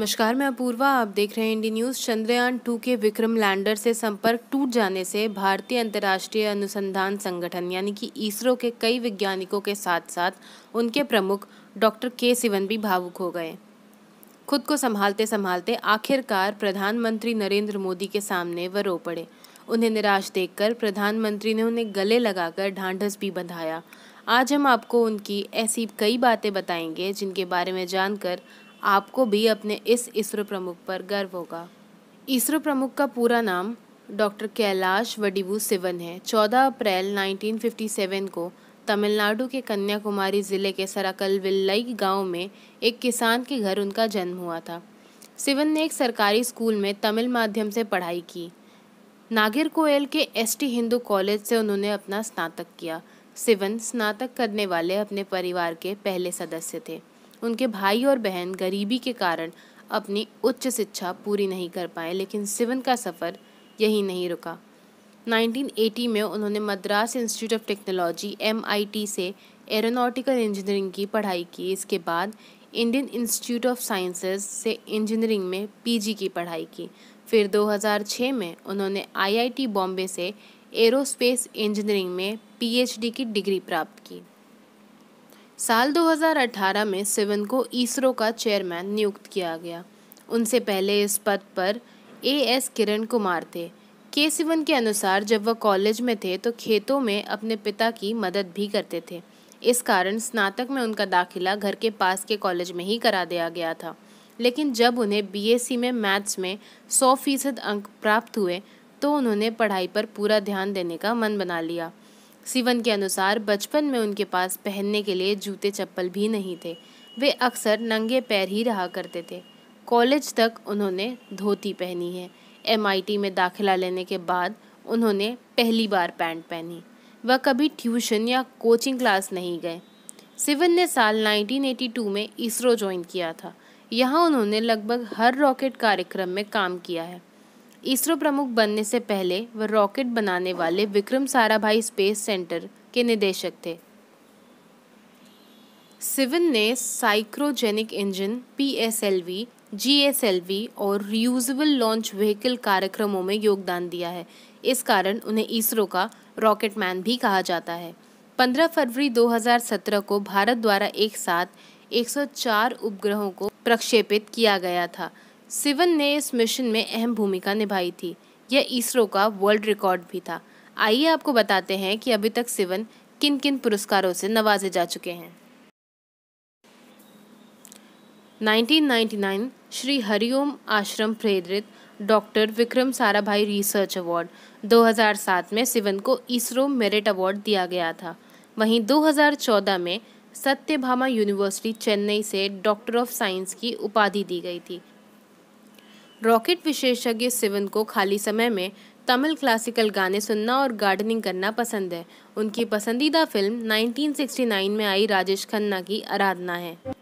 नमस्कार मैं अपूर्वा आप देख रहे हैं इंडी न्यूज़ चंद्रयान टू के विक्रम लैंडर से संपर्क टूट जाने से भारतीय अंतर्राष्ट्रीय अनुसंधान संगठन यानी कि इसरो के कई वैज्ञानिकों के साथ साथ उनके प्रमुख डॉक्टर के सिवन भी भावुक हो गए खुद को संभालते संभालते आखिरकार प्रधानमंत्री नरेंद्र मोदी के सामने वह रो पड़े उन्हें निराश देखकर प्रधानमंत्री ने उन्हें गले लगाकर ढांढस भी बंधाया आज हम आपको उनकी ऐसी कई बातें बताएंगे जिनके बारे में जानकर आपको भी अपने इस इसरो प्रमुख पर गर्व होगा इसरो प्रमुख का पूरा नाम डॉक्टर कैलाश वडिवू सिवन है 14 अप्रैल 1957 को तमिलनाडु के कन्याकुमारी ज़िले के सरकलविल्लई गांव में एक किसान के घर उनका जन्म हुआ था सिवन ने एक सरकारी स्कूल में तमिल माध्यम से पढ़ाई की नागिर कोयल के एसटी हिंदू कॉलेज से उन्होंने अपना स्नातक किया सिवन स्नातक करने वाले अपने परिवार के पहले सदस्य थे उनके भाई और बहन गरीबी के कारण अपनी उच्च शिक्षा पूरी नहीं कर पाए लेकिन सिवन का सफ़र यही नहीं रुका 1980 में उन्होंने Madras institute of technology M से एरोनॉटिकल इंजीनियरिंग की पढ़ाई की इसके बाद इंडियन इंस्टीट्यूट ऑफ साइंसेस से इंजीनियरिंग में पीजी की पढ़ाई की फिर 2006 में उन्होंने आईआईटी बॉम्बे से एरोस्पेस इंजीनियरिंग में पीएचडी की डिग्री प्राप्त की साल 2018 में सिवन को इसरो का चेयरमैन नियुक्त किया गया उनसे पहले इस पद पर ए एस किरण कुमार थे के सिवन के अनुसार जब वह कॉलेज में थे तो खेतों में अपने पिता की मदद भी करते थे इस कारण स्नातक में उनका दाखिला घर के पास के कॉलेज में ही करा दिया गया था लेकिन जब उन्हें बीएससी में मैथ्स में सौ फीसद अंक प्राप्त हुए तो उन्होंने पढ़ाई पर पूरा ध्यान देने का मन बना लिया सिवन के अनुसार बचपन में उनके पास पहनने के लिए जूते चप्पल भी नहीं थे वे अक्सर नंगे पैर ही रहा करते थे कॉलेज तक उन्होंने धोती पहनी है एम में दाखिला लेने के बाद उन्होंने पहली बार पैंट पहनी वह कभी ट्यूशन या कोचिंग क्लास नहीं गए सिवन ने साल 1982 में इसरो ज्वाइन किया था यहाँ उन्होंने लगभग हर रॉकेट कार्यक्रम में काम किया है इसरो प्रमुख बनने से पहले वह रॉकेट बनाने वाले विक्रम साराभाई स्पेस सेंटर के निदेशक थे सिवन ने cryogenic engine P S L V G S L V और रियूजेबल लॉन्च व्हीकल कार्यक्रमों में योगदान दिया है इस कारण उन्हें इसरो का रॉकेट मैन भी कहा जाता है 15 फरवरी 2017 को भारत द्वारा एक साथ 104 उपग्रहों को प्रक्षेपित किया गया था सिवन ने इस मिशन में अहम भूमिका निभाई थी यह इसरो का वर्ल्ड रिकॉर्ड भी था आइए आपको बताते हैं कि अभी तक सिवन किन किन पुरस्कारों से नवाजे जा चुके हैं 1999 श्री हरिओम आश्रम प्रेरित doctor Vikram Sarabhai research award 2007 में सिवन को इसरो मेरिट अवार्ड दिया गया था वहीं 2014 में सत्यभामा यूनिवर्सिटी चेन्नई से डॉक्टर ऑफ साइंस की उपाधि दी गई थी रॉकेट विशेषज्ञ सिवन को खाली समय में तमिल क्लासिकल गाने सुनना और गार्डनिंग करना पसंद है उनकी पसंदीदा फिल्म 1969 में आई राजेश खन्ना की आराधना है